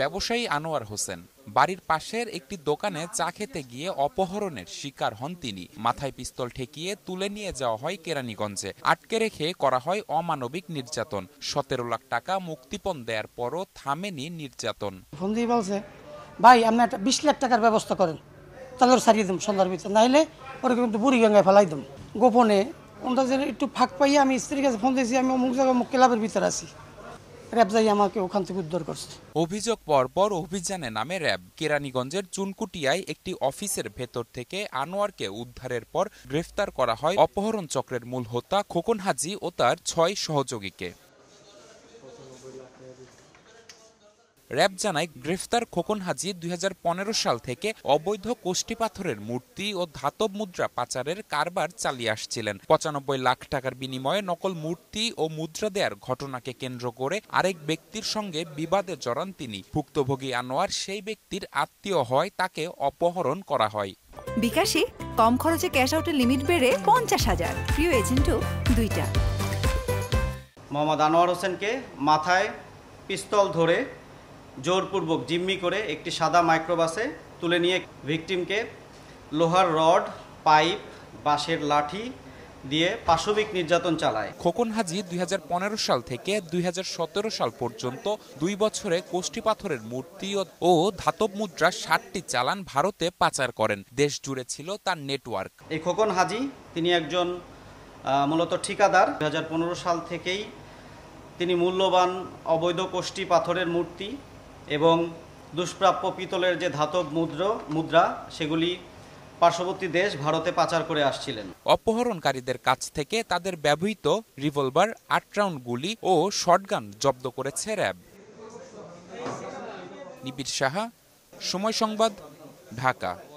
ব্যবসায়ী আনোয়ার হোসেন বাড়ির পাশের একটি দোকানে চা খেতে গিয়ে অপহরণের শিকার হন তিনি মাথায় পিস্তল ঠেকিয়ে তুলে নিয়ে যাওয়া হয় কেরানীগঞ্জে আটকে রেখে করা হয় অমানবিক নির্যাতন সতেরো লাখ টাকা মুক্তিপণ দেওয়ার পরও থামেনি নির্যাতন ফোন দিয়ে বলছে ভাই আপনি একটা বিশ লাখ টাকার ব্যবস্থা করেন তাহলে সারিয়ে দিন সন্ধ্যার ভিতরে নাইলে ওরা কিন্তু বুড়ি গঙ্গায় ফেলাই দিন গোপনে একটু ফাঁক পাইয়ে আমি স্ত্রীর কাছে ফোন দিয়েছি আমি অমুক জায়গায় মুখ ক্লাবের ভিতরে আছি র্যাব যাই আমাকে অভিযোগ পরপর অভিযানে নামে র্যাব কেরানীগঞ্জের চুনকুটিয়ায় একটি অফিসের ভেতর থেকে আনোয়ারকে উদ্ধারের পর গ্রেফতার করা হয় অপহরণ চক্রের মূল হোতা খোকন হাজি ও তার ছয় সহযোগীকে র্যাব জানায় গ্রেফতার খোকন হাজি দুই সাল থেকে অবৈধ কোষ্টি পাথরের মূর্তি ও ধাতব মুদ্রা পাচারের কারবার চালিয়ে আসছিলেন পঁচানব্বই লাখ টাকার বিনিময়ে নকল মূর্তি ও মুদ্রা দেয়ার ঘটনাকে কেন্দ্র করে আরেক ব্যক্তির সঙ্গে বিবাদে জড়ান তিনি ভুক্তভোগী আনোয়ার সেই ব্যক্তির আত্মীয় হয় তাকে অপহরণ করা হয় বিকাশে কম খরচে ক্যাশ আউটের লিমিট বেড়ে পঞ্চাশ হাজার প্রিয় এজেন্টও দুইটা মোহাম্মদ আনোয়ার হোসেনকে মাথায় পিস্তল ধরে জোরপূর্বক জিম্মি করে একটি সাদা মাইক্রোবাসে তুলে নিয়ে ভিকটিমকে লোহার রড পাইপ বাঁশের লাঠি দিয়ে পাশবিক নির্যাতন চালায় খোকন হাজি দুই সাল থেকে দুই সাল পর্যন্ত দুই বছরে কোষ্ঠী পাথরের মূর্তি ও ধাতব মুদ্রা ষাটটি চালান ভারতে পাচার করেন দেশ জুড়ে ছিল তার নেটওয়ার্ক এই খোকন হাজি তিনি একজন মূলত ঠিকাদার দুই সাল থেকেই তিনি মূল্যবান অবৈধ কোষ্ঠী পাথরের মূর্তি এবং দুষ্প্রাপ্য পিতলের যে ধাতব মুদ্র মুদ্রা সেগুলি পার্শ্ববর্তী দেশ ভারতে পাচার করে আসছিলেন অপহরণকারীদের কাছ থেকে তাদের ব্যবহৃত রিভলভার আট রাউন্ড গুলি ও শটগান জব্দ করেছে র্যাব নিবিড় সাহা সময় সংবাদ ঢাকা